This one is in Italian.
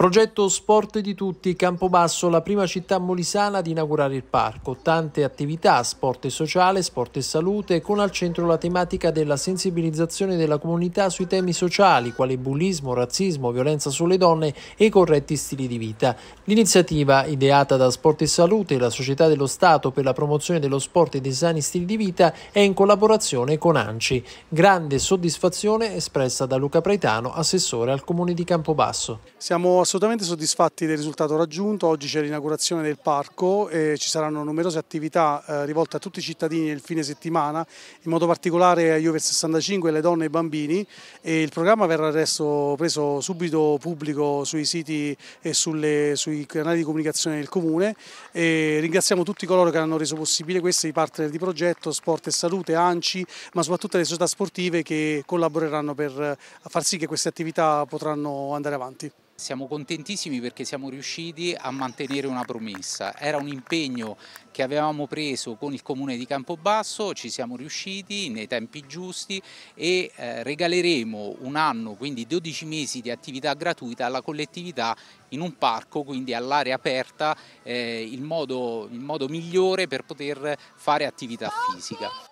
Progetto Sport di Tutti, Campobasso, la prima città molisana ad inaugurare il parco. Tante attività, sport e sociale, sport e salute, con al centro la tematica della sensibilizzazione della comunità sui temi sociali, quali bullismo, razzismo, violenza sulle donne e corretti stili di vita. L'iniziativa, ideata da Sport e Salute e la Società dello Stato per la promozione dello sport e dei sani stili di vita, è in collaborazione con ANCI. Grande soddisfazione espressa da Luca Praetano, assessore al comune di Campobasso. Siamo assolutamente soddisfatti del risultato raggiunto, oggi c'è l'inaugurazione del parco e ci saranno numerose attività eh, rivolte a tutti i cittadini nel fine settimana, in modo particolare agli over 65, alle donne e ai bambini e il programma verrà adesso preso subito pubblico sui siti e sulle, sui canali di comunicazione del Comune e ringraziamo tutti coloro che hanno reso possibile questo, i partner di progetto, Sport e Salute, ANCI, ma soprattutto le società sportive che collaboreranno per eh, far sì che queste attività potranno andare avanti. Siamo contentissimi perché siamo riusciti a mantenere una promessa. Era un impegno che avevamo preso con il comune di Campobasso, ci siamo riusciti nei tempi giusti e eh, regaleremo un anno, quindi 12 mesi di attività gratuita alla collettività in un parco, quindi all'aria aperta, eh, il, modo, il modo migliore per poter fare attività fisica.